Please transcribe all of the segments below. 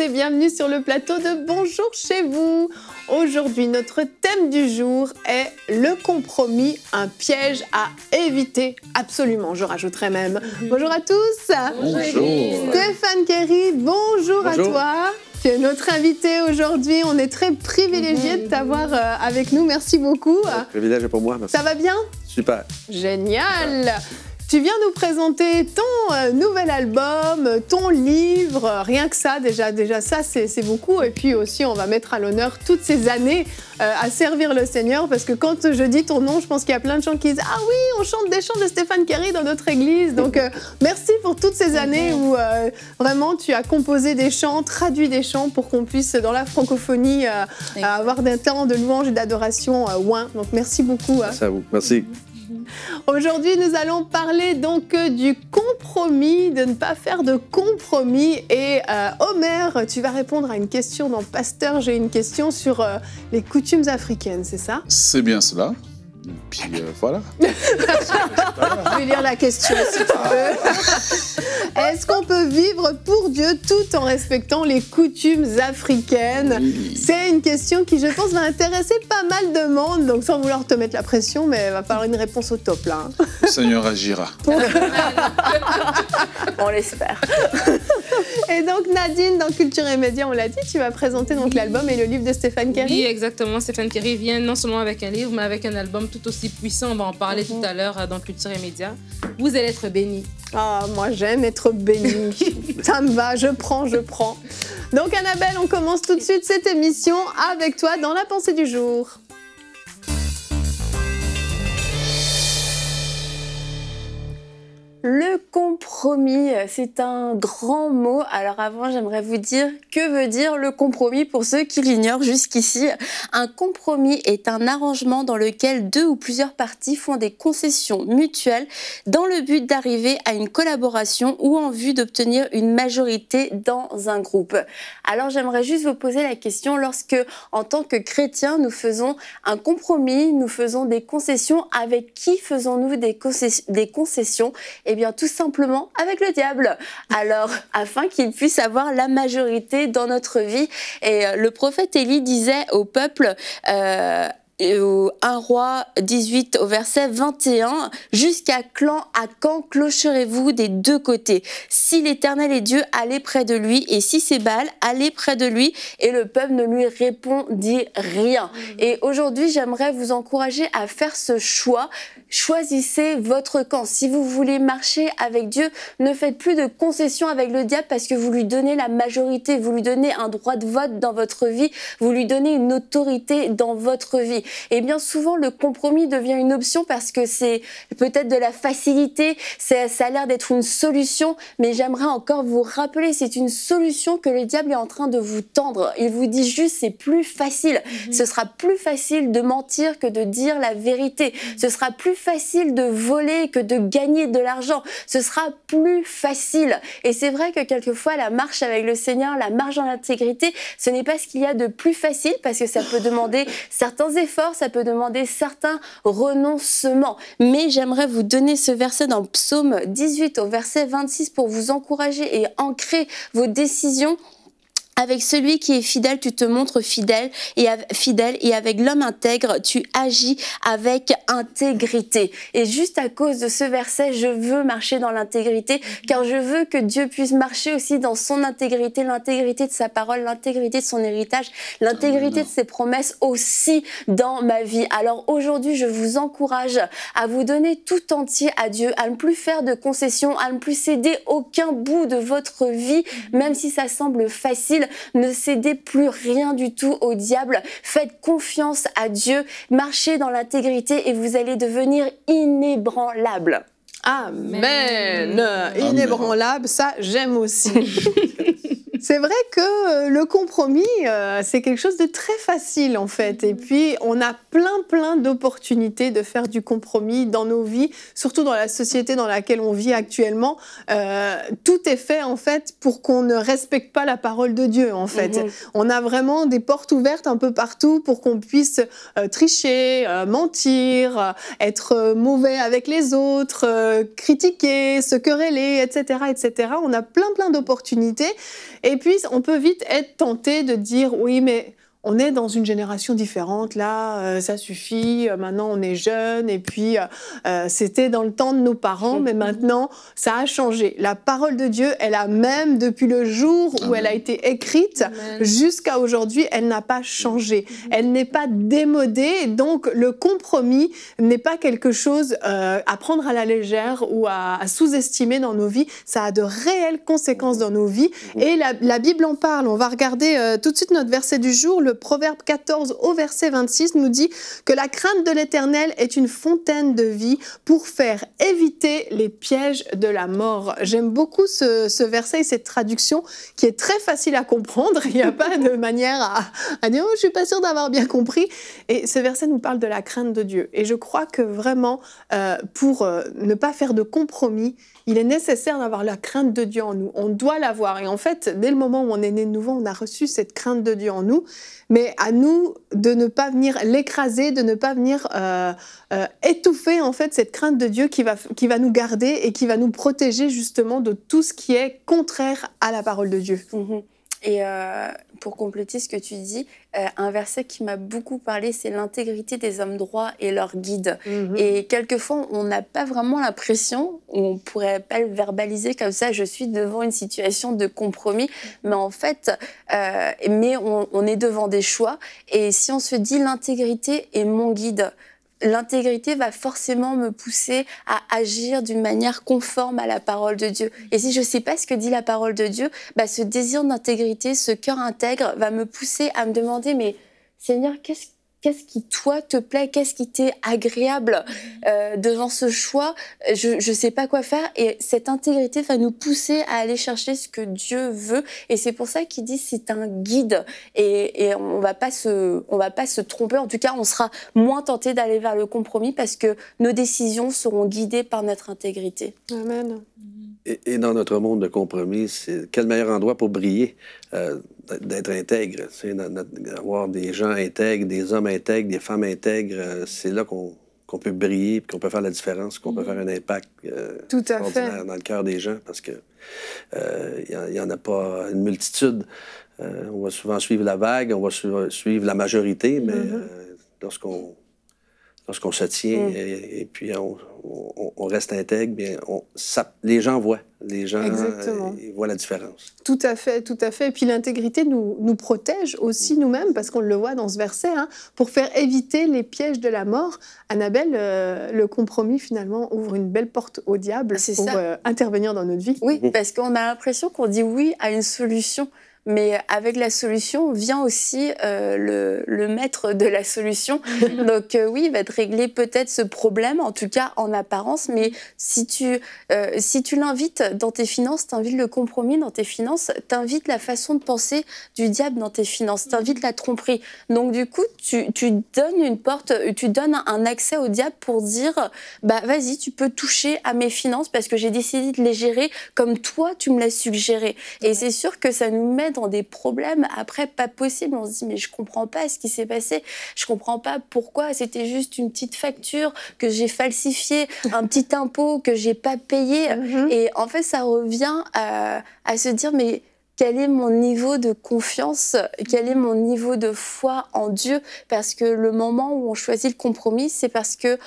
et bienvenue sur le plateau de Bonjour chez vous. Aujourd'hui, notre thème du jour est le compromis, un piège à éviter absolument. Je rajouterai même. Bonjour à tous. Bonjour. Stéphane Kerry, bonjour, à toi. Tu es notre invité aujourd'hui. On est très privilégié de t'avoir euh, avec nous. Merci beaucoup. Le privilège pour moi. Ça va bien Super. Génial. Tu viens nous présenter ton euh, nouvel album, ton livre, rien que ça déjà, déjà ça c'est beaucoup. Et puis aussi on va mettre à l'honneur toutes ces années euh, à servir le Seigneur parce que quand je dis ton nom, je pense qu'il y a plein de gens qui disent ah oui on chante des chants de Stéphane Carey dans notre église. Donc euh, merci pour toutes ces années où vraiment tu as composé des chants, traduit des chants pour qu'on puisse dans la francophonie avoir des temps de louange et d'adoration. Donc merci beaucoup. Merci à vous. Merci. Mm-hmm. Aujourd'hui, nous allons parler donc euh, du compromis, de ne pas faire de compromis. Et euh, Homer, tu vas répondre à une question dans Pasteur. J'ai une question sur euh, les coutumes africaines, c'est ça C'est bien cela. Puis euh, voilà. Je vais lire la question si tu peux. Est-ce qu'on peut vivre pour Dieu tout en respectant les coutumes africaines C'est une question qui, je pense, va intéresser pas mal de monde. Donc, sans vouloir te mettre la pression, mais il va falloir une réponse au top là. Le Seigneur agira. on l'espère. Et donc, Nadine, dans Culture et Média, on l'a dit, tu vas présenter donc l'album et le livre de Stéphane Kerry. Oui, exactement. Stéphane Kerry vient non seulement avec un livre, mais avec un album tout aussi puissant. On va en parler mhm. tout à l'heure euh, dans Culture et Médias. Vous allez être béni. Ah, moi j'aime être béni. Ça me va, je prends, je prends. Donc Annabelle, on commence tout de suite cette émission avec toi dans la pensée du jour. Le compromis, c'est un grand mot. Alors avant, j'aimerais vous dire que veut dire le compromis pour ceux qui l'ignorent jusqu'ici. Un compromis est un arrangement dans lequel deux ou plusieurs parties font des concessions mutuelles dans le but d'arriver à une collaboration ou en vue d'obtenir une majorité dans un groupe. Alors j'aimerais juste vous poser la question lorsque, en tant que chrétien, nous faisons un compromis, nous faisons des concessions, avec qui faisons-nous des, concessions, eh tout simplement avec le diable. Alors, afin qu'il puisse avoir la majorité dans notre vie. Et euh, le prophète Élie disait au peuple... Euh, 1 roi 18 au verset 21, jusqu'à clan, à quand clocherez-vous des deux côtés Si l'Éternel est Dieu, allez près de lui, et si c'est Baal, allez près de lui, et le peuple ne lui répondit rien. Mmh. Et aujourd'hui, j'aimerais vous encourager à faire ce choix Choisissez votre camp. Si vous voulez marcher avec Dieu, ne faites plus de concessions avec le diable parce que vous lui donnez la majorité, vous lui donnez un droit de vote dans votre vie, vous lui donnez une autorité dans votre vie. Et eh bien souvent, le compromis devient une option parce que c'est peut-être de la facilité, ça a l'air d'être une solution, mais j'aimerais encore vous rappeler, c'est une solution que le diable est en train de vous tendre. Il vous dit juste, c'est plus facile. Mm-hmm. Ce sera plus facile de mentir que de dire la vérité. Mm-hmm. Ce sera plus facile de voler que de gagner de l'argent. Ce sera plus facile. Et c'est vrai que quelquefois, la marche avec le Seigneur, la marche dans l'intégrité, ce n'est pas ce qu'il y a de plus facile parce que ça peut demander certains efforts, ça peut demander certains renoncements. Mais j'aimerais vous donner ce verset dans Psaume 18 au verset 26 pour vous encourager et ancrer vos décisions avec celui qui est fidèle, tu te montres fidèle et fidèle et avec l'homme intègre, tu agis avec intégrité. Et juste à cause de ce verset, je veux marcher dans l'intégrité car je veux que Dieu puisse marcher aussi dans son intégrité, l'intégrité de sa parole, l'intégrité de son héritage, l'intégrité de ses promesses aussi dans ma vie. Alors aujourd'hui, je vous encourage à vous donner tout entier à Dieu, à ne plus faire de concessions, à ne plus céder aucun bout de votre vie, même si ça semble facile ne cédez plus rien du tout au diable, faites confiance à Dieu, marchez dans l'intégrité et vous allez devenir inébranlable. Amen. Inébranlable, ça j'aime aussi. c'est vrai que euh, le compromis, euh, c'est quelque chose de très facile en fait. Et puis, on a plein, plein d'opportunités de faire du compromis dans nos vies, surtout dans la société dans laquelle on vit actuellement. Euh, tout est fait en fait pour qu'on ne respecte pas la parole de Dieu en fait. Mhm. On a vraiment des portes ouvertes un peu partout pour qu'on puisse euh, tricher, mentir, être mauvais avec les autres, critiquer, se quereller, etc., etc. On a plein, plein d'opportunités. Et puis, on peut vite être tenté de dire oui, mais on est dans une génération différente, là, euh, ça suffit, euh, maintenant on est jeune, et puis euh, c'était dans le temps de nos parents, mais mm-hmm. maintenant ça a changé. La parole de Dieu elle a même depuis le jour où ah elle a été écrite jusqu'à aujourd'hui, elle n'a pas changé, mm-hmm. elle n'est pas démodée, donc le compromis n'est pas quelque chose à prendre à la légère ou à, sous-estimer dans nos vies, ça a de réelles conséquences mm-hmm. dans nos vies, et la, la Bible en parle, on va regarder tout de suite notre verset du jour, le Proverbe 14 au verset 26 nous dit que la crainte de l'Éternel est une fontaine de vie pour faire éviter les pièges de la mort. J'aime beaucoup ce, verset et cette traduction qui est très facile à comprendre. Il n'y a pas de manière à, dire oh, je suis pas sûr d'avoir bien compris. Et ce verset nous parle de la crainte de Dieu. Et je crois que vraiment, euh, pour euh, ne pas faire de compromis, il est nécessaire d'avoir la crainte de Dieu en nous. On doit l'avoir. Et en fait, dès le moment où on est né de nouveau, on a reçu cette crainte de Dieu en nous. Mais à nous de ne pas venir l'écraser, de ne pas venir euh, euh, étouffer en fait cette crainte de Dieu qui va, nous garder et qui va nous protéger justement de tout ce qui est contraire à la parole de Dieu. Mm-hmm. Et euh, pour compléter ce que tu dis, euh, un verset qui m'a beaucoup parlé, c'est l'intégrité des hommes droits et leur guide. Mhm. Et quelquefois, on n'a pas vraiment l'impression, on pourrait pas le verbaliser comme ça, je suis devant une situation de compromis, mais en fait, euh, mais on, on est devant des choix. Et si on se dit l'intégrité est mon guide, l'intégrité va forcément me pousser à agir d'une manière conforme à la parole de Dieu. Et si je ne sais pas ce que dit la parole de Dieu, bah, ce désir d'intégrité, ce cœur intègre va me pousser à me demander, mais Seigneur, qu'est-ce qu'est-ce qui toi te plaît, qu'est-ce qui t'est agréable euh, devant ce choix, je ne sais pas quoi faire. Et cette intégrité va nous pousser à aller chercher ce que Dieu veut. Et c'est pour ça qu'il dit c'est un guide. Et, on va pas se, on va pas se tromper. En tout cas, on sera moins tenté d'aller vers le compromis parce que nos décisions seront guidées par notre intégrité. Amen et, dans notre monde de compromis, c'est quel meilleur endroit pour briller, euh, d'être intègre, d'avoir des gens intègres, des hommes intègres, des femmes intègres. Euh, c'est là qu'on peut briller, qu'on peut faire la différence, qu'on peut mm-hmm. faire un impact euh, dans le cœur des gens, parce que il n'y en, a pas une multitude. on va souvent suivre la vague, on va suivre la majorité, mais mm-hmm. lorsqu'on Lorsqu'on se tient mm. et, puis on, reste intègre, bien, ça, les gens voient. Les gens euh, voient la différence. Tout à fait, tout à fait. Et puis l'intégrité nous, protège aussi mm. nous-mêmes, parce qu'on le voit dans ce verset, hein, pour faire éviter les pièges de la mort. Annabelle, euh, le compromis finalement ouvre une belle porte au diable ah, pour euh, intervenir dans notre vie. Oui, mm. parce qu'on a l'impression qu'on dit oui à une solution. Mais avec la solution vient aussi euh, le, maître de la solution. Donc euh, oui, il va te régler peut-être ce problème, en tout cas en apparence. Mais si tu, euh, si tu l'invites dans tes finances, t'invites le compromis dans tes finances, t'invites la façon de penser du diable dans tes finances, mm-hmm. t'invites la tromperie. Donc du coup, tu, donnes une porte, tu donnes un accès au diable pour dire, bah vas-y, tu peux toucher à mes finances parce que j'ai décidé de les gérer comme toi, tu me l'as suggéré. Et c'est sûr que ça nous met des problèmes après pas possible. On se dit mais je comprends pas ce qui s'est passé, je comprends pas pourquoi. C'était juste une petite facture que j'ai falsifié un petit impôt que j'ai pas payé. Mhm. Et en fait, ça revient à, à se dire mais quel est mon niveau de confiance, quel est mhm. mon niveau de foi en Dieu, parce que le moment où on choisit le compromis, c'est parce que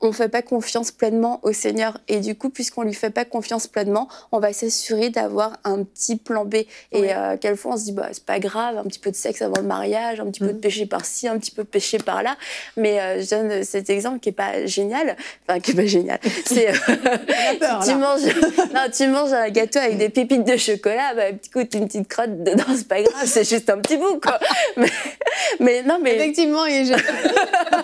on ne fait pas confiance pleinement au Seigneur. Et du coup, puisqu'on ne lui fait pas confiance pleinement, on va s'assurer d'avoir un petit plan B. Et oui. Euh, quelquefois, on se dit, bah, c'est pas grave, un petit peu de sexe avant le mariage, un petit peu de mm. péché par-ci, un petit peu de péché par-là. Mais euh, je donne cet exemple qui n'est pas génial. Enfin, qui n'est pas génial. Euh, tu, manges, un gâteau avec des pépites de chocolat, bah, coûtes une petite crotte dedans, c'est pas grave, c'est juste un petit bout, quoi. mais, mais non, mais. Effectivement, il est génial.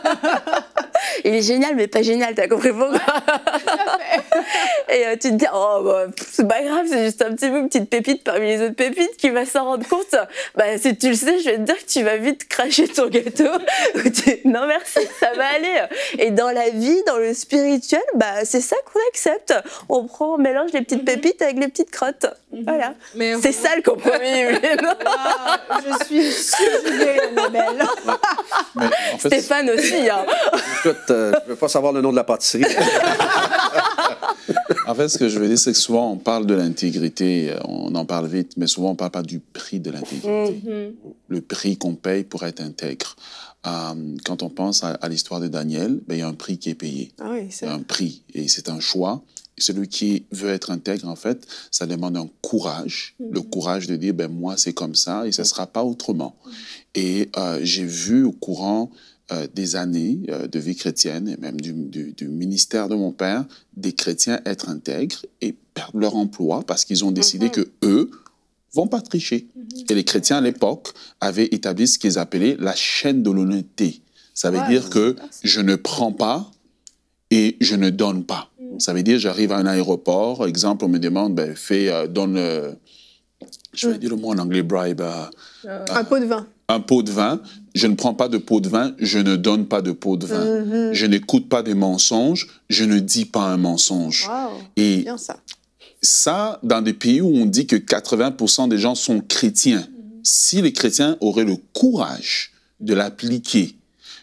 il est génial, mais pas génial, t'as compris pourquoi Et euh, tu te dis, oh, bah, c'est pas grave, c'est juste un petit bout, une petite pépite parmi les autres pépites qui va s'en rendre compte. Bah, si tu le sais, je vais te dire que tu vas vite cracher ton gâteau. non, merci, ça va aller. Et dans la vie, dans le spirituel, bah, c'est ça qu'on accepte. On prend, mélange les petites mm-hmm. pépites avec les petites crottes. Mm-hmm. Voilà. C'est ça le compromis, ah, Je suis je vais En Stéphane aussi. Hein. je veux pas savoir le nom de la pâtisserie. en fait, ce que je veux dire, c'est que souvent, on parle de l'intégrité, euh, on en parle vite, mais souvent, on ne parle pas du prix de l'intégrité. Mm-hmm. Le prix qu'on paye pour être intègre. Euh, quand on pense à, l'histoire de Daniel, ben, il y a un prix qui est payé. Ah c'est un prix, et c'est un choix. celui qui veut être intègre, en fait, ça demande un courage, mm-hmm. le courage de dire, ben moi, c'est comme ça, et ce ne mm. sera pas autrement. Mm. Et euh, j'ai vu au courant euh, des années euh, de vie chrétienne et même du, ministère de mon père, des chrétiens être intègres et perdre leur emploi parce qu'ils ont décidé mhm. que eux vont pas tricher. Mhm. Et les chrétiens à l'époque avaient établi ce qu'ils appelaient la chaîne de l'honnêteté. Ça veut dire que ah, je ne prends pas et je ne donne pas. Mhm. Ça veut dire j'arrive à un aéroport, exemple, on me demande, ben, fais, euh, donne, je vais dire le mot en anglais, bribe. un pot de vin. Un pot de vin je ne prends pas de pot de vin, je ne donne pas de pot de vin. Mm-hmm. Je n'écoute pas des mensonges, je ne dis pas un mensonge. Et ça. dans des pays où on dit que 80% des gens sont chrétiens, mm-hmm. si les chrétiens auraient le courage de l'appliquer,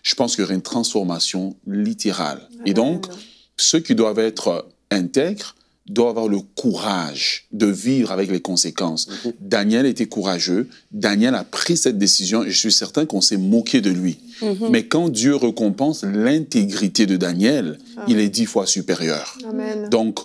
je pense qu'il y aurait une transformation littérale. Et donc, ceux qui doivent être intègres, doit avoir le courage de vivre avec les conséquences. Mhm. Daniel était courageux, Daniel a pris cette décision et je suis certain qu'on s'est moqué de lui. Mhm. Mais quand Dieu récompense l'intégrité de Daniel, ah. il est dix fois supérieur. Donc,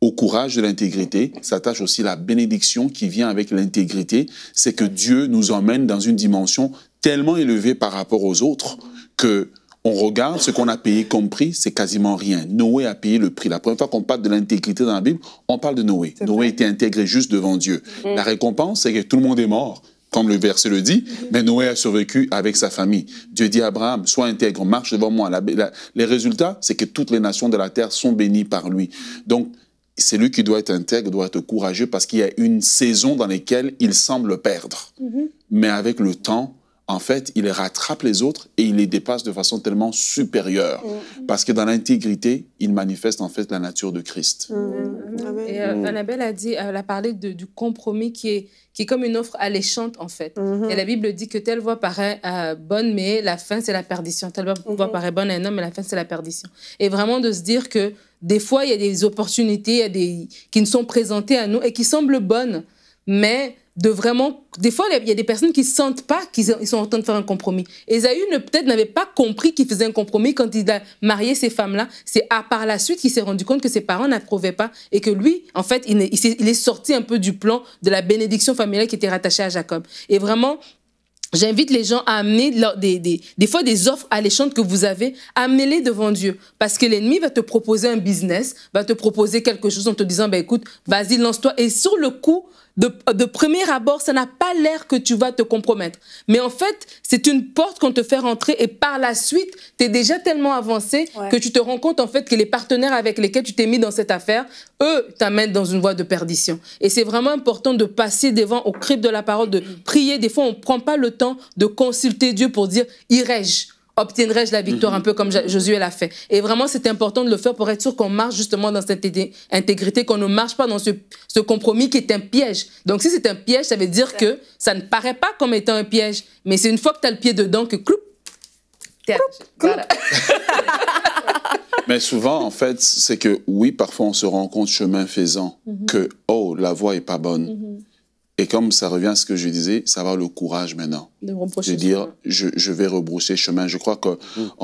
au courage de l'intégrité s'attache aussi la bénédiction qui vient avec l'intégrité. C'est que Dieu nous emmène dans une dimension tellement élevée par rapport aux autres que on regarde ce qu'on a payé comme prix, c'est quasiment rien. Noé a payé le prix. La première fois qu'on parle de l'intégrité dans la Bible, on parle de Noé. Noé était intégré juste devant Dieu. Mm. La récompense, c'est que tout le monde est mort comme le verset le dit, mm. mais Noé a survécu avec sa famille. Dieu dit à Abraham, sois intègre, marche devant moi. les résultats, c'est que toutes les nations de la terre sont bénies par lui. Donc, c'est lui qui doit être intègre, doit être courageux, parce qu'il y a une saison dans laquelle il semble perdre. Mm-hmm. Mais avec le temps, en fait, il rattrape les autres et il les dépasse de façon tellement supérieure. Mm. Parce que dans l'intégrité, il manifeste en fait la nature de Christ. Mm. Mm. Et euh, Annabelle a dit, elle a parlé du compromis qui est, qui est comme une offre alléchante en fait. Mm-hmm. Et la Bible dit que telle voie paraît euh, bonne, mais la fin c'est la perdition. Telle voie mm-hmm. paraît bonne à un homme, mais la fin c'est la perdition. Et vraiment de se dire que des fois, il y a des opportunités qui nous sont présentées à nous et qui semblent bonnes, mais de vraiment... Des fois, il y a des personnes qui ne sentent pas qu'ils sont en train de faire un compromis. Esaü peut-être n'avait pas compris qu'il faisait un compromis quand il a marié ces femmes-là. C'est à par la suite qu'il s'est rendu compte que ses parents n'approuvaient pas et que lui, en fait, il est, sorti un peu du plan de la bénédiction familiale qui était rattachée à Jacob. Et vraiment, J'invite les gens à amener des, des, des fois des offres alléchantes que vous avez, à les devant Dieu. Parce que l'ennemi va te proposer un business, va te proposer quelque chose en te disant, ben écoute, vas-y, lance-toi. Et sur le coup, de, premier abord, ça n'a pas l'air que tu vas te compromettre. Mais en fait, c'est une porte qu'on te fait rentrer et par la suite, tu es déjà tellement avancé que tu te rends compte en fait que les partenaires avec lesquels tu t'es mis dans cette affaire, eux, t'amènent dans une voie de perdition. Et c'est vraiment important de passer devant au cri de la parole, de mm. prier. Des fois, on ne prend pas le temps de consulter Dieu pour dire, irai-je obtiendrai-je la victoire, mhm. un peu comme Josué l'a fait. Et vraiment, c'est important de le faire pour être sûr qu'on marche justement dans cette intégrité, qu'on ne marche pas dans ce, compromis qui est un piège. Donc, si c'est un piège, ça veut dire que ça ne paraît pas comme étant un piège, mais c'est une fois que tu as le pied dedans que cloup, cloup, Mais souvent, en fait, c'est que oui, parfois on se rend compte chemin faisant mhm. que, oh, la voie est pas bonne. Mhm. Et comme ça revient à ce que je disais, ça va le courage maintenant. De, dire, je, vais rebrousser chemin. Je crois qu'on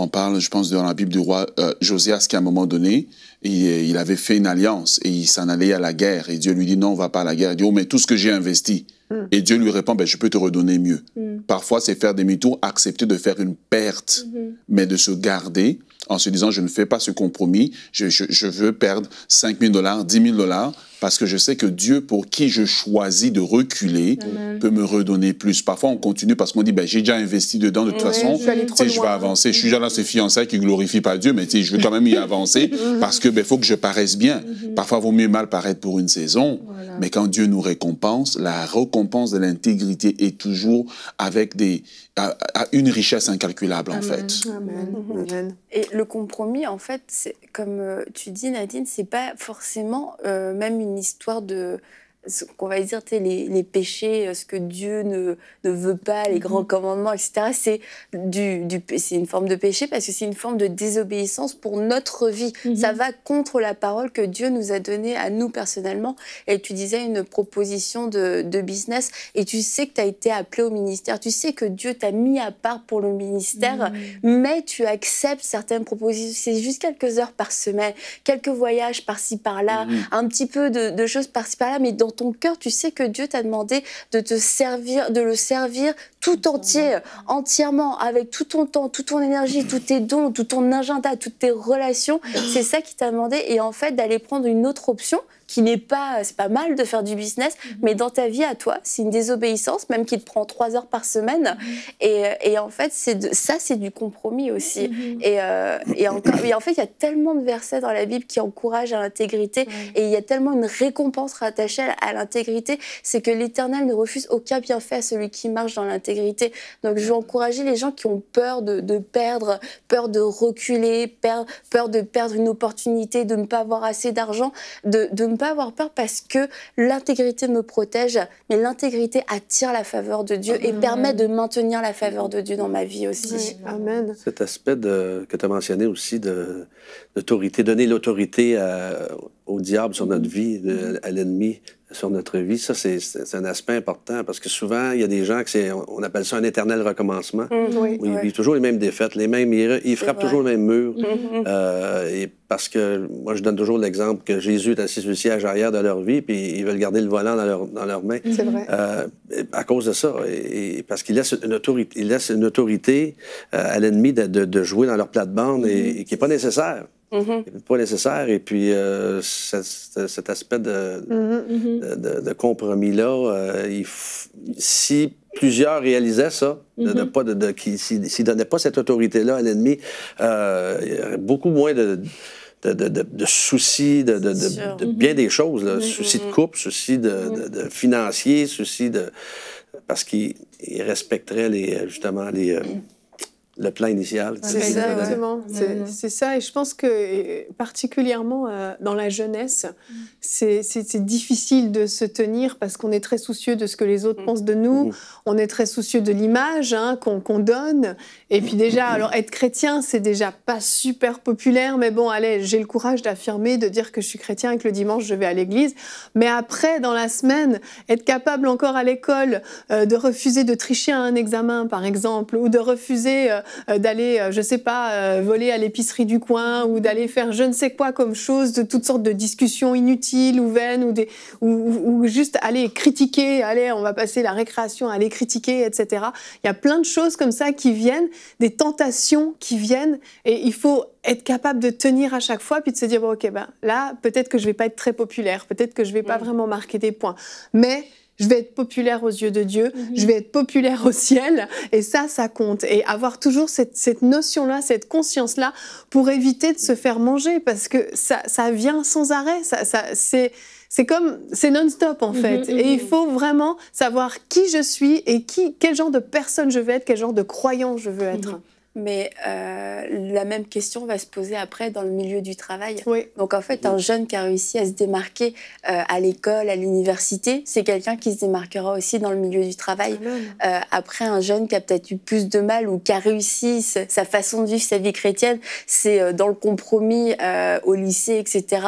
mmh. parle, je pense, dans la Bible du roi euh, Josias, qui à un moment donné, il, avait fait une alliance et il s'en allait à la guerre. Et Dieu lui dit, non, on va pas à la guerre. Il dit, oh, mais tout ce que j'ai investi. Mmh. Et Dieu lui répond, ben, je peux te redonner mieux. Mmh. Parfois, c'est faire demi-tour, accepter de faire une perte, mais de se garder en se disant, je ne fais pas ce compromis, je, je veux perdre 5 000 dollars, 10 000 dollars, parce que je sais que Dieu, pour qui je choisis de reculer, peut me redonner plus. Parfois, on continue parce qu'on dit, ben, j'ai déjà investi dedans, de toute eh façon, je, je vais avancer. Je suis déjà dans ces fiançailles qui glorifient pas Dieu, mais je veux quand même y avancer parce que ben, faut que je paraisse bien. Mhm. Parfois, il vaut mieux mal paraître pour une saison, mais quand Dieu nous récompense, la récompense de l'intégrité est toujours avec des, à, une richesse incalculable, en fait. Mhm. Amen. Et le compromis, en fait, comme euh, tu dis, Nadine, c'est pas forcément euh, même une une histoire de, ce qu'on va dire, les, les, péchés, euh, ce que Dieu ne, ne veut pas, les grands mhm. commandements, etc. C'est du, une forme de péché parce que c'est une forme de désobéissance pour notre vie. Ça mhm. va contre la parole que Dieu nous a donnée à nous personnellement. Et tu disais une proposition de, business et tu sais que tu as été appelé au ministère, tu sais que Dieu t'a mis à part pour le ministère, mhm. mais tu acceptes certaines propositions. C'est juste quelques heures par semaine, quelques voyages par-ci par-là, un petit peu de, de choses par-ci par-là, mais dans dans ton cœur, tu sais que Dieu t'a demandé de te servir, de le servir tout entier, entièrement, avec tout ton temps, toute ton énergie, tous tes dons, tout ton agenda, toutes tes relations. C'est ça qu'il t'a demandé. Et en fait, d'aller prendre une autre option, qui n'est pas, euh, c'est pas mal de faire du business, mhm. mais dans ta vie à toi, c'est une désobéissance, même qui te prend trois heures par semaine. Mhm. Et, euh, et, en fait, c'est ça, c'est du compromis aussi. Mhm. Et, euh, et, encore, en fait, il y a tellement de versets dans la Bible qui encouragent à l'intégrité, et il y a tellement une récompense rattachée à, l'intégrité, c'est que l'Éternel ne refuse aucun bienfait à celui qui marche dans l'intégrité. Donc, je veux encourager les gens qui ont peur de, de perdre, peur de reculer, peur, peur de perdre une opportunité, de ne pas avoir assez d'argent, de, de pas avoir peur parce que l'intégrité me protège, mais l'intégrité attire la faveur de Dieu et permet de maintenir la faveur de Dieu dans ma vie aussi. Amen. Cet aspect de, que tu as mentionné aussi d'autorité, donner l'autorité euh, au diable sur notre vie, à l'ennemi, sur notre vie. Ça, c'est, un aspect important parce que souvent, il y a des gens que on appelle ça un éternel recommencement. Mm-hmm. ils vivent toujours les mêmes défaites, les mêmes, ils, ils frappent toujours le même mur. Mm-hmm. Euh, et parce que moi, je donne toujours l'exemple que Jésus est assis sur le siège arrière de leur vie, puis ils veulent garder le volant dans leur, dans C'est vrai. Euh, à cause de ça, et, parce qu'il laisse une autorité, il laisse une autorité euh, à l'ennemi de, jouer dans leur plate-bande mm-hmm. et, et qui n'est pas nécessaire. Mm-hmm. Pas nécessaire. Et puis, euh, cet aspect de, mm-hmm, mm-hmm. compromis-là, euh, si plusieurs réalisaient ça, pas de, s'ils ne donnaient pas cette autorité-là à l'ennemi, euh, aurait beaucoup moins de soucis, de, bien des choses. soucis de couple, soucis de, financiers, soucis de. Parce qu'ils respecteraient justement les le plan initial. C'est ça, exactement. C'est ça. Et je pense que, particulièrement euh, dans la jeunesse, mm. c'est difficile de se tenir parce qu'on est très soucieux de ce que les autres mm. pensent de nous. Mm-hmm. On est très soucieux de l'image hein, qu'on donne. Et puis, déjà, mm-hmm. alors, être chrétien, c'est déjà pas super populaire, mais bon, allez, j'ai le courage d'affirmer, de dire que je suis chrétien et que le dimanche, je vais à l'église. Mais après, dans la semaine, être capable encore à l'école euh, de refuser de tricher à un examen, par exemple, ou de refuser. Euh, euh, d'aller, euh, je sais pas, euh, voler à l'épicerie du coin ou d'aller faire je ne sais quoi comme chose, de toutes sortes de discussions inutiles ou vaines ou, ou, juste aller critiquer, aller, on va passer la récréation aller critiquer, etc. Il y a plein de choses comme ça qui viennent, des tentations qui viennent et il faut être capable de tenir à chaque fois, puis de se dire, ok, ben, là, peut-être que je vais pas être très populaire, peut-être que je vais pas mm. vraiment marquer des points. Mais je vais être populaire aux yeux de Dieu, mhm. je vais être populaire au ciel, et ça, ça compte. Et avoir toujours cette, notion-là, cette conscience-là, pour éviter de se faire manger, parce que ça, vient sans arrêt, ça, c'est c'est comme c'est non-stop en mhm, fait et mhm. il faut vraiment savoir qui je suis et qui quel genre de personne je veux être quel genre de croyant je veux être mais euh, la même question va se poser après dans le milieu du travail. Donc en fait, un jeune qui a réussi à se démarquer euh, à l'école, à l'université, c'est quelqu'un qui se démarquera aussi dans le milieu du travail. Euh, après, un jeune qui a peut-être eu plus de mal ou qui a réussi sa façon de vivre sa vie chrétienne, c'est dans le compromis au lycée, etc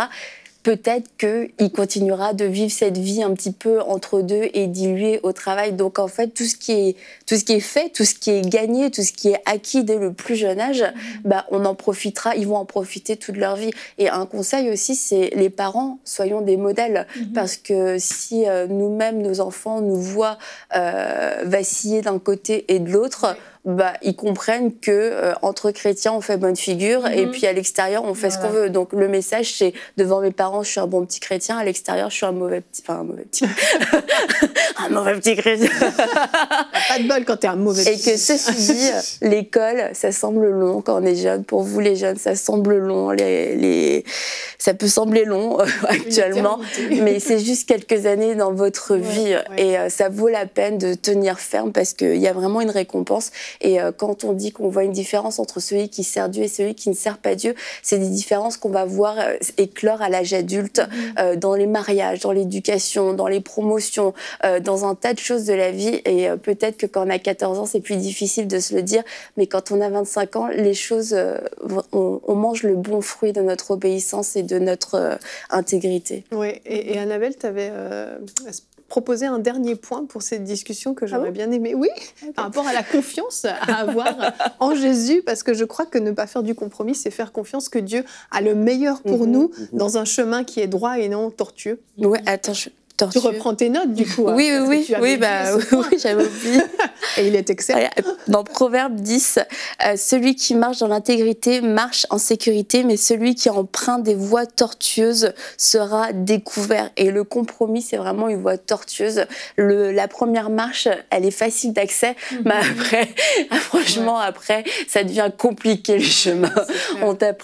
peut-être qu'il continuera de vivre cette vie un petit peu entre deux et diluer au travail. Donc en fait, tout ce qui est, tout ce qui est fait, tout ce qui est gagné, tout ce qui est acquis dès le plus jeune âge, mm-hmm. bah, on en profitera, ils vont en profiter toute leur vie. Et un conseil aussi, c'est les parents, soyons des modèles. Mm-hmm. Parce que si euh, nous-mêmes, nos enfants nous voient euh, vaciller d'un côté et de l'autre, bah, ils comprennent que euh, entre chrétiens on fait bonne figure et mhm. puis à l'extérieur on fait ce qu'on veut. Donc le message c'est devant mes parents je suis un bon petit chrétien, à l'extérieur je suis un mauvais petit, enfin un mauvais petit, un mauvais petit chrétien. Pas de bol quand t'es un mauvais. Et que ceci dit, l'école ça semble long quand on est jeune. Pour vous les jeunes ça semble long, les, ça peut sembler long euh, actuellement, mais c'est juste quelques années dans votre vie et euh, ça vaut la peine de tenir ferme parce qu'il y a vraiment une récompense et euh, quand on dit qu'on voit une différence entre celui qui sert Dieu et celui qui ne sert pas Dieu, c'est des différences qu'on va voir euh, éclore à l'âge adulte, mmh. euh, dans les mariages, dans l'éducation, dans les promotions, dans un tas de choses de la vie. Et peut-être que quand on a 14 ans, c'est plus difficile de se le dire, mais quand on a 25 ans, les choses, on, mange le bon fruit de notre obéissance et de notre intégrité. Oui, et, Annabelle, tu avais proposer un dernier point pour cette discussion que ah j'aurais bien aimé. Oui, par rapport à la confiance à avoir en Jésus, parce que je crois que ne pas faire du compromis, c'est faire confiance que Dieu a le meilleur pour mhm, nous mhm. dans un chemin qui est droit et non tortueux. Oui, attends, je, tu reprends tes notes du coup. Hein, oui, oui, oui, bah, j'avais oublié. Et il est excellent. Dans Proverbe 10, euh, celui qui marche dans l'intégrité marche en sécurité, mais celui qui emprunte des voies tortueuses sera découvert. Et le compromis, c'est vraiment une voie tortueuse. Le, la première marche, elle est facile d'accès, mhm. mais après, franchement, après, ça devient compliqué le chemin. On t'a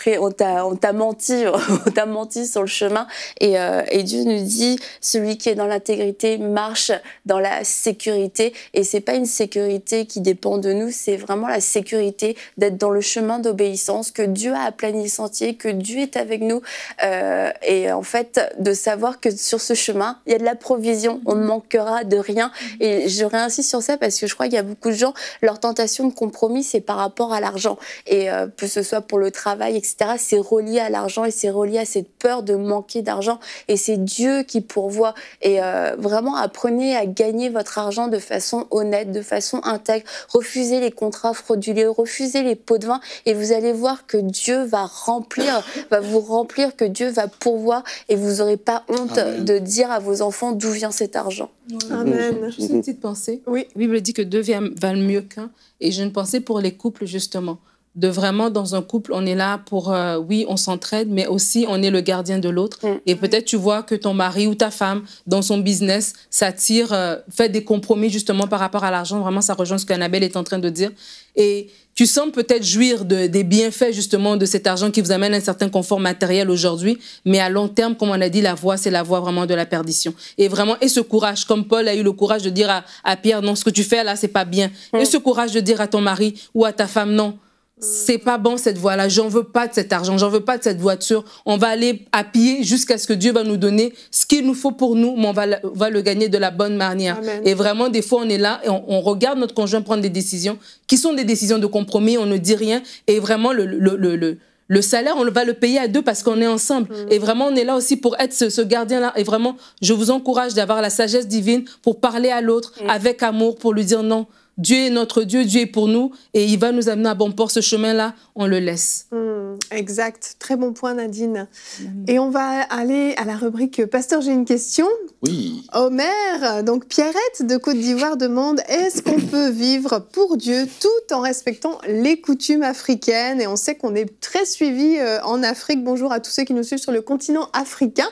menti, on t'a menti sur le chemin. Et, euh, et Dieu nous dit, celui qui est dans l'intégrité marche dans la sécurité. Et c'est pas une sécurité qui dépend de nous, c'est vraiment la sécurité d'être dans le chemin d'obéissance, que Dieu a aplani le sentier, que Dieu est avec nous. Euh, et en fait, de savoir que sur ce chemin, il y a de la provision, on ne manquera de rien. Et je réinsiste sur ça parce que je crois qu'il y a beaucoup de gens, leur tentation de compromis, c'est par rapport à l'argent. Et euh, que ce soit pour le travail, etc., c'est relié à l'argent et c'est relié à cette peur de manquer d'argent. Et c'est Dieu qui pourvoit. Et euh, vraiment, apprenez à gagner votre argent de façon honnête, de façon intègre. Refusez les contrats frauduleux, refusez les pots de vin et vous allez voir que Dieu va remplir, va vous remplir, que Dieu va pourvoir et vous n'aurez pas honte de dire à vos enfants d'où vient cet argent. Amen. Juste une petite pensée. Oui. La Bible dit que deux valent mieux qu'un. Et j'ai une pensée pour les couples, justement de vraiment dans un couple, on est là pour, euh, oui, on s'entraide, mais aussi on est le gardien de l'autre. Mm. Et peut-être tu vois que ton mari ou ta femme, dans son business, s'attire, euh, fait des compromis justement par rapport à l'argent. Vraiment, ça rejoint ce qu'Annabelle est en train de dire. Et tu sens peut-être jouir de, des bienfaits justement de cet argent qui vous amène un certain confort matériel aujourd'hui, mais à long terme, comme on a dit, la voie, c'est la voie vraiment de la perdition. Et vraiment, et ce courage, comme Paul a eu le courage de dire à, à Pierre, non, ce que tu fais là, c'est pas bien. Et mm. ce courage de dire à ton mari ou à ta femme, non, c'est pas bon cette voie-là, j'en veux pas de cet argent, j'en veux pas de cette voiture, on va aller à pied jusqu'à ce que Dieu va nous donner ce qu'il nous faut pour nous, mais on va, le gagner de la bonne manière. Et vraiment, des fois, on est là et on, regarde notre conjoint prendre des décisions qui sont des décisions de compromis, on ne dit rien, et vraiment, le, le, le, le salaire, on va le payer à deux parce qu'on est ensemble. Mm. Et vraiment, on est là aussi pour être ce, gardien-là. Et vraiment, je vous encourage d'avoir la sagesse divine pour parler à l'autre mm. avec amour, pour lui dire non. Dieu est notre Dieu, Dieu est pour nous et il va nous amener à bon port. Ce chemin-là, on le laisse. Hmm, exact. Très bon point, Nadine. Hmm. Et on va aller à la rubrique Pasteur, j'ai une question. Oui. Omer, donc Pierrette de Côte d'Ivoire demande est-ce qu'on peut vivre pour Dieu tout en respectant les coutumes africaines Et on sait qu'on est très suivi euh, en Afrique. Bonjour à tous ceux qui nous suivent sur le continent africain.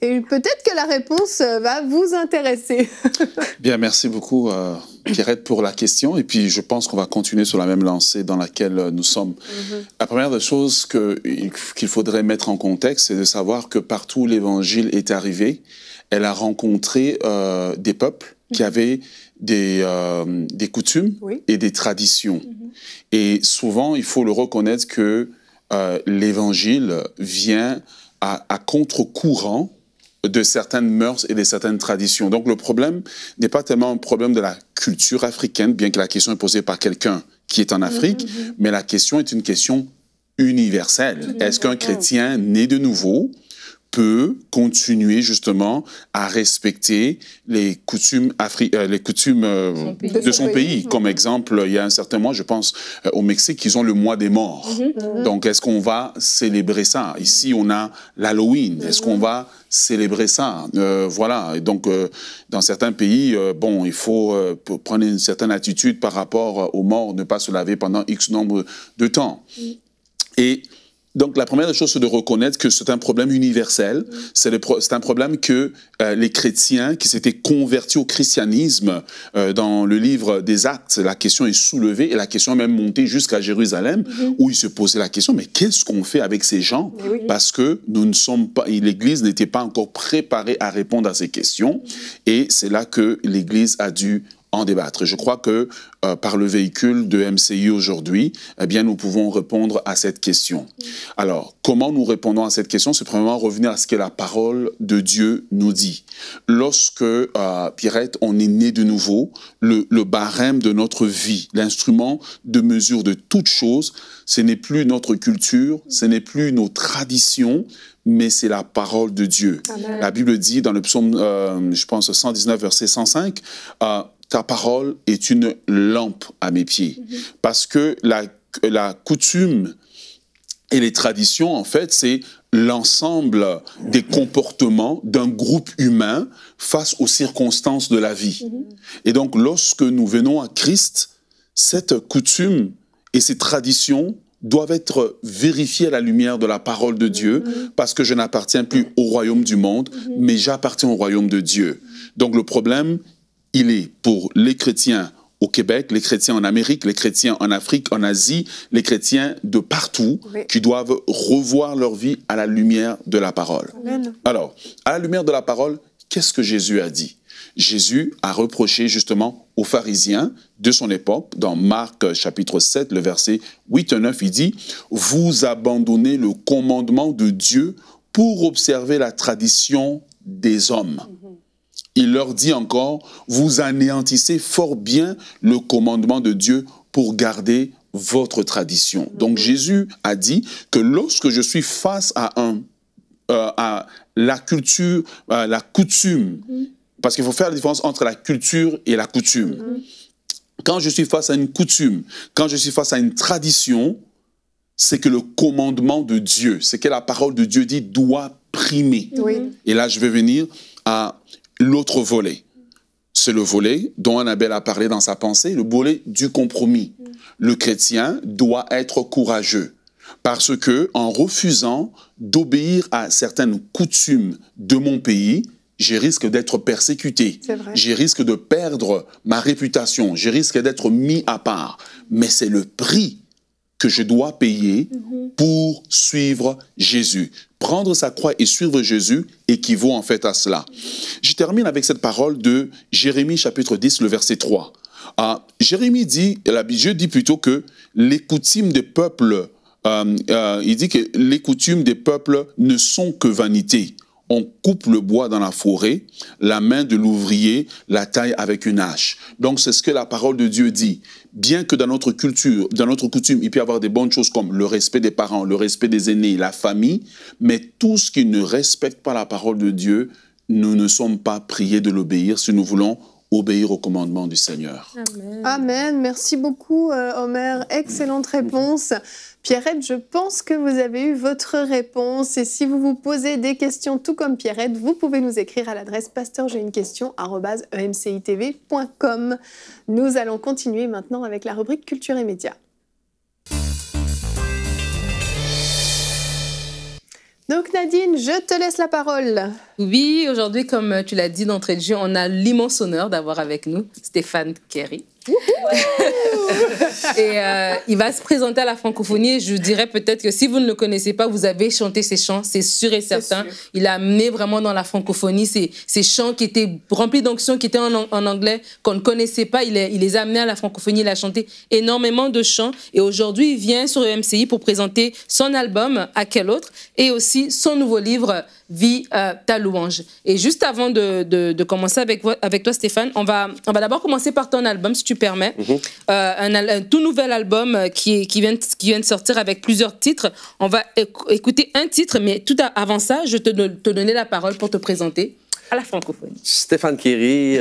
Et peut-être que la réponse euh, va vous intéresser. Bien, merci beaucoup. Euh, Pierrette, pour la question. Et puis, je pense qu'on va continuer sur la même lancée dans laquelle euh, nous sommes. Mhm. La première des choses qu'il faudrait mettre en contexte, c'est de savoir que partout où l'Évangile est arrivé, elle a rencontré des peuples qui mhm. avaient des, des coutumes et des traditions. Mhm. Et souvent, il faut le reconnaître que l'Évangile vient à, à contre-courant de certaines mœurs et de certaines traditions. Donc le problème n'est pas tellement un problème de la culture africaine, bien que la question est posée par quelqu'un qui est en Afrique, mm-hmm, mm-hmm. mais la question est une question universelle. Est-ce qu'un chrétien né de nouveau peut continuer justement à respecter les coutumes, euh, les coutumes euh, de, son, pays. Mm-hmm. Comme exemple, il y a un certain mois, je pense euh, au Mexique, ils ont le mois des morts. Donc, est-ce qu'on va célébrer ça Ici, on a l'Halloween. Est-ce qu'on va célébrer ça. Euh, voilà. Et donc, euh, dans certains pays, euh, bon, il faut prendre une certaine attitude par rapport aux morts, ne pas se laver pendant X nombre de temps. Et donc, la première chose c'est de reconnaître que c'est un problème universel. Mm. C'est un problème que euh, les chrétiens qui s'étaient convertis au christianisme euh, dans le livre des Actes, la question est soulevée et la question est même montée jusqu'à Jérusalem, mm-hmm. où ils se posaient la question, mais qu'est-ce qu'on fait avec ces gens Parce que nous ne sommes pas, l'Église n'était pas encore préparée à répondre à ces questions. Mm. Et c'est là que l'Église a dû en débattre. je crois que euh, par le véhicule de MCI aujourd'hui, eh bien, nous pouvons répondre à cette question. Mm. Alors, comment nous répondons à cette question C'est premièrement revenir à ce que la parole de Dieu nous dit. Lorsque, euh, Pierrette, on est né de nouveau, le, barème de notre vie, l'instrument de mesure de toute chose, ce n'est plus notre culture, mm. ce n'est plus nos traditions, mais c'est la parole de Dieu. La Bible dit dans le psaume, euh, je pense, 119, verset 105, ta parole est une lampe à mes pieds. Mhm. Parce que la, coutume et les traditions, en fait, c'est l'ensemble des comportements d'un groupe humain face aux circonstances de la vie. Mhm. Et donc, lorsque nous venons à Christ, cette coutume et ces traditions doivent être vérifiées à la lumière de la parole de Dieu, mhm. parce que je n'appartiens plus au royaume du monde, mais j'appartiens au royaume de Dieu. Donc le problème, il est pour les chrétiens au Québec, les chrétiens en Amérique, les chrétiens en Afrique, en Asie, les chrétiens de partout qui doivent revoir leur vie à la lumière de la parole. Alors, à la lumière de la parole, qu'est-ce que Jésus a dit Jésus a reproché justement aux pharisiens de son époque, dans Marc euh, chapitre 7, le verset 8 et 9, il dit, Vous abandonnez le commandement de Dieu pour observer la tradition des hommes il leur dit encore, vous anéantissez fort bien le commandement de Dieu pour garder votre tradition. Donc mhm. Jésus a dit que lorsque je suis face à un, euh, à la culture, la coutume, mhm. parce qu'il faut faire la différence entre la culture et la coutume. Mhm. Quand je suis face à une coutume, quand je suis face à une tradition, c'est que le commandement de Dieu, c'est que la parole de Dieu dit doit primer. Et là, je vais venir à L'autre volet, c'est le volet dont Annabelle a parlé dans sa pensée, le volet du compromis. Le chrétien doit être courageux parce que en refusant d'obéir à certaines coutumes de mon pays, j'ai risque d'être persécuté, j'ai risque de perdre ma réputation, j'ai risque d'être mis à part. Mais c'est le prix que je dois payer mhm. pour suivre Jésus prendre sa croix et suivre Jésus équivaut en fait à cela. Je termine avec cette parole de Jérémie chapitre 10, le verset 3. Ah, Jérémie dit, je dit plutôt que les coutumes des peuples, euh, euh, il dit que les coutumes des peuples ne sont que vanité on coupe le bois dans la forêt, la main de l'ouvrier la taille avec une hache. Donc c'est ce que la parole de Dieu dit. Bien que dans notre culture, dans notre coutume, il peut y avoir des bonnes choses comme le respect des parents, le respect des aînés, la famille, mais tout ce qui ne respecte pas la parole de Dieu, nous ne sommes pas priés de l'obéir si nous voulons obéir au commandement du Seigneur. Amen. Merci beaucoup, euh, Omer. Excellente réponse. Pierrette, je pense que vous avez eu votre réponse. Et si vous vous posez des questions, tout comme Pierrette, vous pouvez nous écrire à l'adresse pasteurjeunequestion.com. E nous allons continuer maintenant avec la rubrique culture et médias. Donc Nadine, je te laisse la parole. Oui, aujourd'hui, comme tu l'as dit d'entrée de jeu, on a l'immense honneur d'avoir avec nous Stéphane Kerry et euh, il va se présenter à la francophonie. Et je dirais peut-être que si vous ne le connaissez pas, vous avez chanté ses chants, c'est sûr et certain. Il a amené vraiment dans la francophonie ces, chants qui étaient remplis d'onction, qui étaient en, anglais, qu'on ne connaissait pas. Il, il, les a amenés à la francophonie. Il a chanté énormément de chants. Et aujourd'hui, il vient sur EMCI MCI pour présenter son album, À quel autre, et aussi son nouveau livre vie euh, ta louange. Et juste avant de, de, commencer avec, avec, toi, Stéphane, on va, on va d'abord commencer par ton album, si tu permets. Mhm. Euh, un, tout nouvel album euh, qui, qui, vient, qui vient de sortir avec plusieurs titres. On va écouter un titre, mais tout avant ça, je te, te donner la parole pour te présenter à la francophonie. Stéphane Kiri,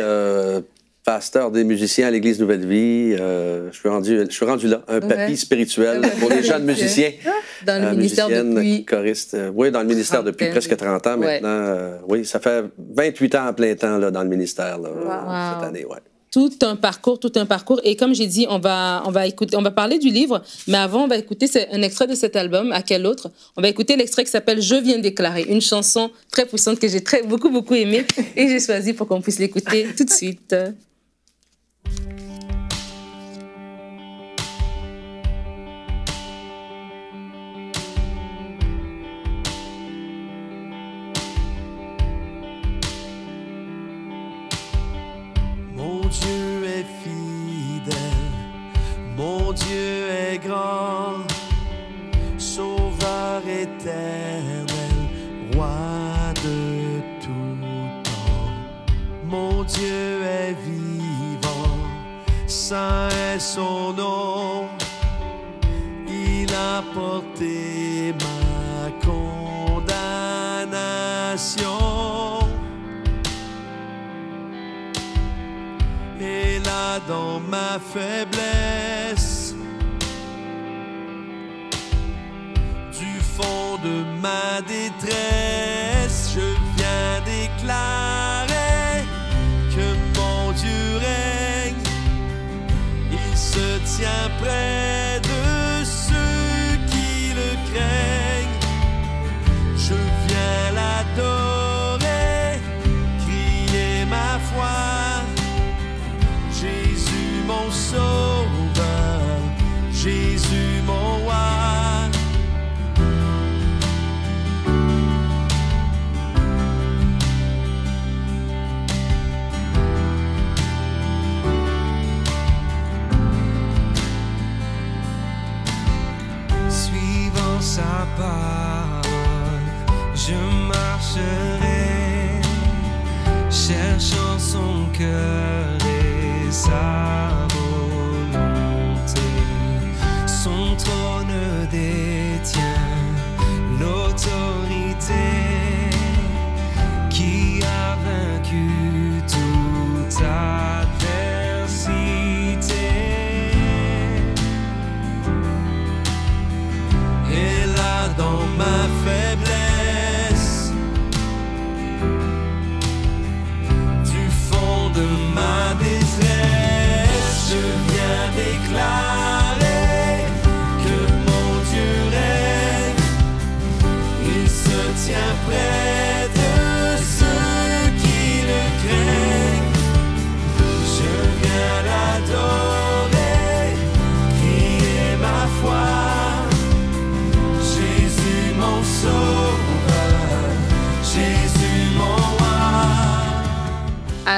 pasteur des musiciens à l'Église Nouvelle Vie. Euh, je, suis rendu, je suis rendu là, un papy spirituel pour les jeunes musiciens. Ah, dans le euh, ministère depuis... Choriste. Euh, oui, dans le ministère depuis presque 30 ans maintenant. oui, ça fait 28 ans à plein temps là, dans le ministère cette année. Tout un parcours, tout un parcours. Et comme j'ai dit, on va, on, va écouter, on va parler du livre, mais avant, on va écouter un extrait de cet album, à quel autre On va écouter l'extrait qui s'appelle Je viens déclarer, une chanson très puissante que j'ai beaucoup, beaucoup aimée et j'ai choisi pour qu'on puisse l'écouter tout de suite. Mon Dieu est fidèle, mon Dieu est grand, Sauveur éternel, Roi de tout temps. Mon Dieu Saint est son nom, il a porté ma condamnation. Et là dans ma faiblesse, du fond de ma détresse,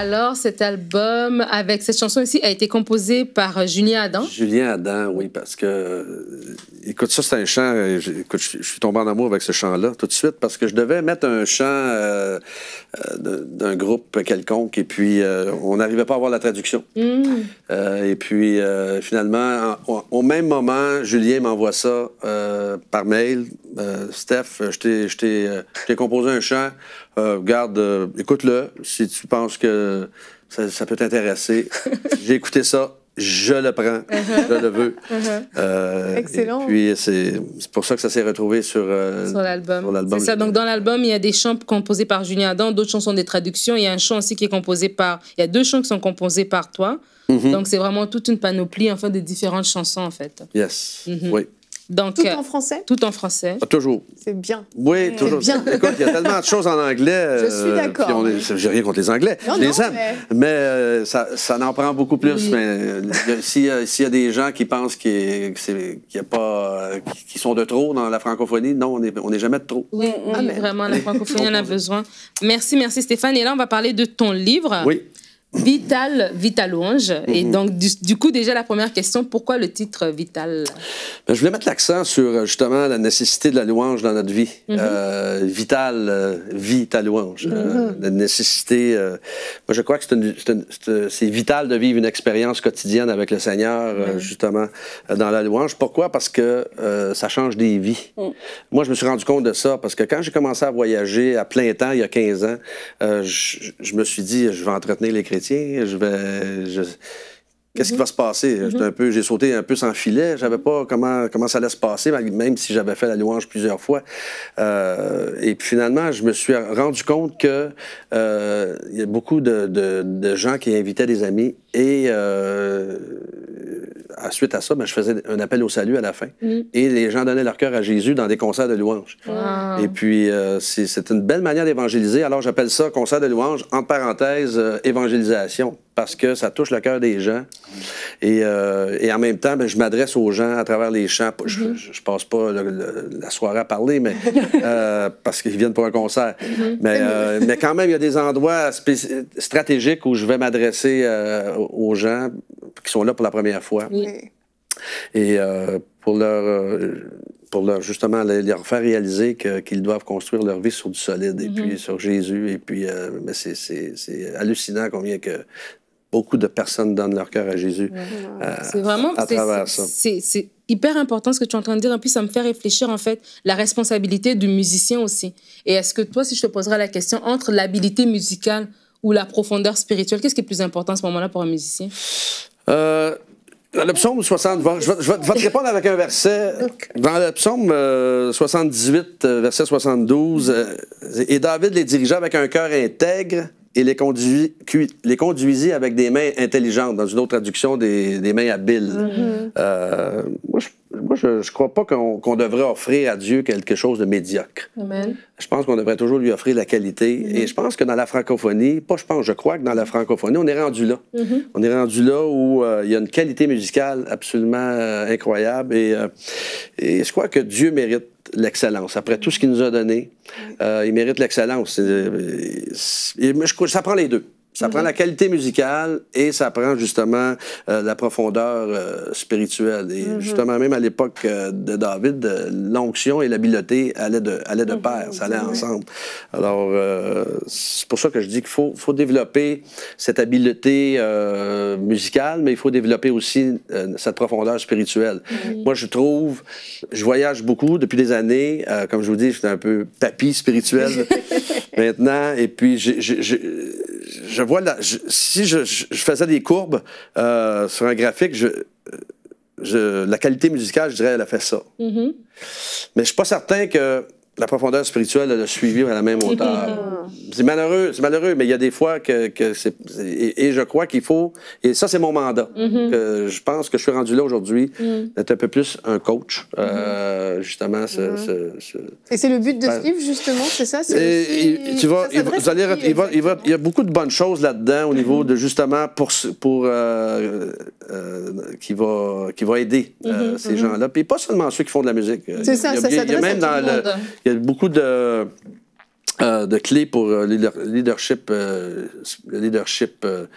Alors, cet album avec cette chanson ici a été composé par Julien Adam. Julien Adam, oui, parce que euh, Écoute, ça, c'est un chant. Euh, écoute, je, suis tombé en amour avec ce chant-là tout de suite parce que je devais mettre un chant euh, euh, d'un groupe quelconque et puis on n'arrivait pas à avoir la traduction. Mm. et puis finalement, au même moment, Julien m'envoie ça par mail. Steph, je t'ai composé un chant. garde, écoute-le si tu penses que ça, ça peut t'intéresser. J'ai écouté ça je le prends, uh-huh. je le veux. Uh-huh. Euh, Excellent. Et puis c'est pour ça que ça s'est retrouvé euh, sur, l'album. C'est ça. Donc dans l'album, il y a des chants composés par Julien Adam, d'autres chansons des traductions. Il y a un chant aussi qui est composé par. Il y a deux chants qui sont composés par toi. Mm-hmm. Donc c'est vraiment toute une panoplie enfin de différentes chansons en fait. Yes. Mm-hmm. Oui tout euh, en français Tout en français. Ah, toujours. C'est bien. Oui, toujours. il y a tellement de choses en anglais. Je suis euh, d'accord. J'ai rien contre les Anglais. les Mais, euh, ça, ça en prend beaucoup plus. Mais s'il y, a des gens qui pensent qu'ils a pas, qui sont de trop dans la francophonie, non, on n'est jamais de trop. Oui, mm, mm. vraiment, la francophonie en a besoin. Merci, merci Stéphane. Et là, on va parler de ton livre. Oui. Vital, vital louange. Et mhm. donc, du, coup, déjà la première question, pourquoi le titre Vital ben, Je voulais mettre l'accent sur euh, justement la nécessité de la louange dans notre vie. Mhm. Euh, vital, euh, louange. Mhm. la nécessité. moi, je crois que c'est vital de vivre une expérience quotidienne avec le Seigneur, justement, dans la louange. Pourquoi Parce que ça change des vies. Mm. Moi, je me suis rendu compte de ça parce que quand j'ai commencé à voyager à plein temps il y a 15 ans, je, me suis dit, je vais entretenir les « Tiens, je vais. Qu'est-ce qui mhm. va se passer? Mhm. j'ai sauté un peu sans filet. Je ne savais pas comment, comment ça allait se passer, même si j'avais fait la louange plusieurs fois. Euh, et puis finalement, je me suis rendu compte que euh, il y a beaucoup de gens qui invitaient des amis et euh, suite à ça, ben, je faisais un appel au salut à la fin. Mm. Et les gens donnaient leur cœur à Jésus dans des concerts de louanges. Et puis, euh, c'est une belle manière d'évangéliser. Alors, j'appelle ça concert de louange en parenthèse euh, évangélisation, parce que ça touche le cœur des gens. Euh, et, en même temps, ben, je m'adresse aux gens à travers les chants. Je, ne mm-hmm. passe pas la soirée à parler, mais parce qu'ils viennent pour un concert. Mm-hmm. Mais, mais, quand même, il y a des endroits stratégiques où je vais m'adresser aux gens qui sont là pour la première fois. Et euh, pour leur, euh, pour leur, justement, leur faire réaliser qu'ils doivent construire leur vie sur du solide, et mhm. puis sur Jésus, et puis, euh, c'est hallucinant combien que beaucoup de personnes donnent leur cœur à Jésus. c'est vraiment à travers ça. C'est hyper important ce que tu es en train de dire. En plus, ça me fait réfléchir en fait la responsabilité du musicien aussi. Et est-ce que toi, si je te poserais la question entre l'habilité musicale ou la profondeur spirituelle? Qu'est-ce qui est plus important à ce moment-là pour un musicien? Euh, dans le 60, je vais, te répondre avec un verset. Dans le 78, euh, euh, verset 72, euh, et David les dirigea avec un cœur intègre et les, les conduisit avec des mains intelligentes. Dans une autre traduction, des, mains habiles. Mm-hmm. moi, je je ne crois pas qu'on devrait offrir à Dieu quelque chose de médiocre. Je pense qu'on devrait toujours lui offrir la qualité. Mm-hmm. Et je pense que dans la francophonie, pas je pense, je crois que dans la francophonie, on est rendu là. Mm-hmm. On est rendu là où euh, il y a une qualité musicale absolument euh, incroyable. Euh, et, je crois que Dieu mérite l'excellence. Après tout ce qu'il nous a donné, il mérite l'excellence. ça prend les deux. Ça mhm. prend la qualité musicale et ça prend justement euh, la profondeur euh, spirituelle. Et mhm. justement, même à l'époque euh, de David, l'onction et l'habileté allaient de, de mhm. pair, ça allait ensemble. Alors, c'est pour ça que je dis qu'il faut, faut développer cette habileté musicale, mais il faut développer aussi cette profondeur spirituelle. Moi, je trouve, je voyage beaucoup depuis des années. comme je vous dis, je suis un peu papy spirituel maintenant. Et puis, je voilà si je, faisais des courbes euh, sur un graphique, je, la qualité musicale, je dirais, elle a fait ça. Mm-hmm. Mais je suis pas certain que la profondeur spirituelle le suivre à la même hauteur. c'est malheureux, c'est malheureux, mais il y a des fois que, c'est. Et, je crois qu'il faut. Et ça, c'est mon mandat. Mm-hmm. je pense que je suis rendu là aujourd'hui, mm. d'être un peu plus un coach, euh, mm-hmm. justement. Mm-hmm. Et c'est le but de ce ben, livre, justement, c'est ça? tu vois, il, il, y a beaucoup de bonnes choses là-dedans au niveau de, justement, pour. pour euh, euh, qui, va, qui va aider ces gens-là. Puis pas seulement ceux qui font de la musique. C'est ça, ça s'adresse à Dans beaucoup de, euh, de clés pour euh, le leadership, euh,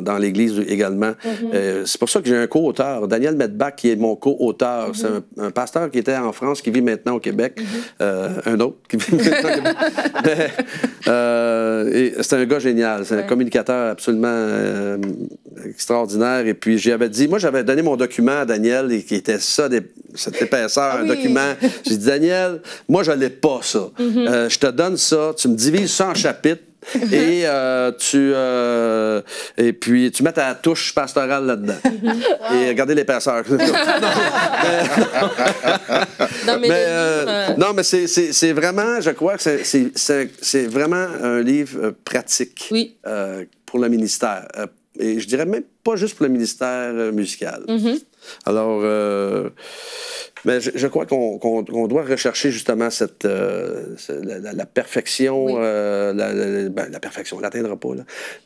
dans, l'Église également. Mhm. c'est pour ça que j'ai un co-auteur, Daniel Medbach, qui est mon co-auteur. Mhm. C'est un, pasteur qui était en France, qui vit maintenant au Québec. Mhm. un autre qui vit maintenant au Québec. c'est un gars génial. C'est un communicateur absolument extraordinaire. Et puis, j'avais dit, moi, j'avais donné mon document à Daniel, et qui était ça, des, cette ah épaisseur, un document. J'ai dit, Daniel, moi, je l'ai pas, ça. Mhm. Euh, je te donne ça, tu me divises ça en chapitres. Mhm. et euh, tu euh, et puis tu mets ta touche pastorale là-dedans. Mhm. Et regardez l'épaisseur. non, mais, c'est vraiment, je crois que c'est vraiment un livre pratique pour le ministère. Et je dirais même pas juste pour le ministère euh, musical. Mm-hmm. Alors, euh, ben, je, crois qu'on doit rechercher justement cette, euh, la, perfection. Ben, la, perfection, on l'atteindra pas,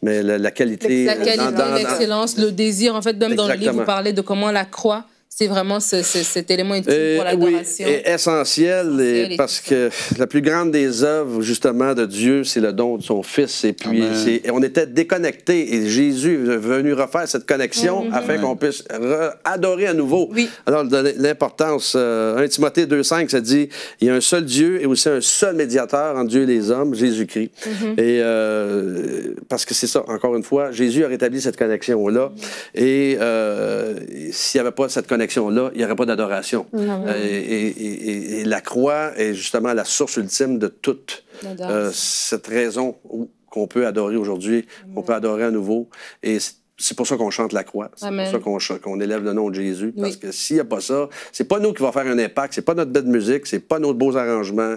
mais la, qualité. La qualité, l'excellence, le désir. En fait, même dans le livre, vous parlez de comment la croix c'est vraiment cet élément utile pour l'adoration. Oui, essentiel, parce que la plus grande des œuvres, justement, de Dieu, c'est le don de son Fils. Et puis, on était déconnectés, et Jésus est venu refaire cette connexion mhm. afin qu'on puisse adorer à nouveau. Alors, l'importance, 1 euh, Timothée 2,5, ça dit il y a un seul Dieu et aussi un seul médiateur entre Dieu et les hommes, Jésus-Christ. Mhm. Et euh, parce que c'est ça, encore une fois, Jésus a rétabli cette connexion-là. Et euh, s'il n'y avait pas cette connexion, là il n'y aurait pas d'adoration. Euh, et, la croix est justement la source ultime de toute euh, cette raison qu'on peut adorer aujourd'hui, mm. qu'on peut adorer à nouveau. Et c'est pour ça qu'on chante la croix. C'est pour ça qu'on élève le nom de Jésus. Parce que s'il n'y a pas ça, c'est pas nous qui va faire un impact, c'est pas notre belle musique, c'est pas nos beaux arrangements,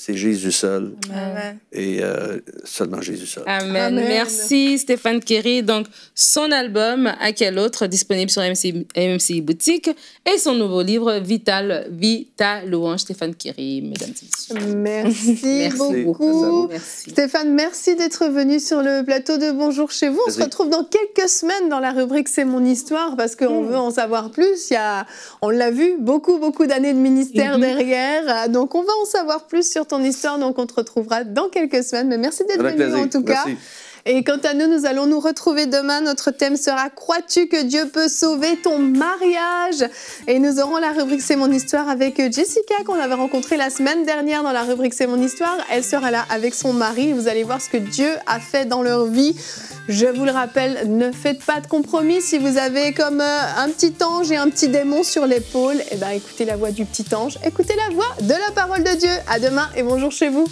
c'est Jésus seul. Amen. Et euh, seulement Jésus seul. Amen. Merci Stéphane Kerry. Donc, son album, à quel autre, disponible sur MC, Boutique, et son nouveau livre, Vital, Vita Louange, hein, Stéphane Kerry, mesdames et messieurs. Merci, beaucoup. Stéphane, merci d'être venu sur le plateau de Bonjour chez vous. On se retrouve dans quelques semaines dans la rubrique C'est mon histoire, parce qu'on hmm. veut en savoir plus. Il y a, on l'a vu, beaucoup, beaucoup d'années de ministère mhm. derrière. Ah, donc, on va en savoir plus sur ton histoire. Donc, on te retrouvera dans quelques semaines. Mais merci d'être venu en tout cas. Et quant à nous, nous allons nous retrouver demain. Notre thème sera Crois-tu que Dieu peut sauver ton mariage Et nous aurons la rubrique C'est mon histoire avec Jessica qu'on avait rencontrée la semaine dernière dans la rubrique C'est mon histoire. Elle sera là avec son mari. Vous allez voir ce que Dieu a fait dans leur vie. Je vous le rappelle, ne faites pas de compromis. Si vous avez comme euh, un petit ange et un petit démon sur l'épaule, Et eh ben, écoutez la voix du petit ange, écoutez la voix de la parole de Dieu. À demain et bonjour chez vous.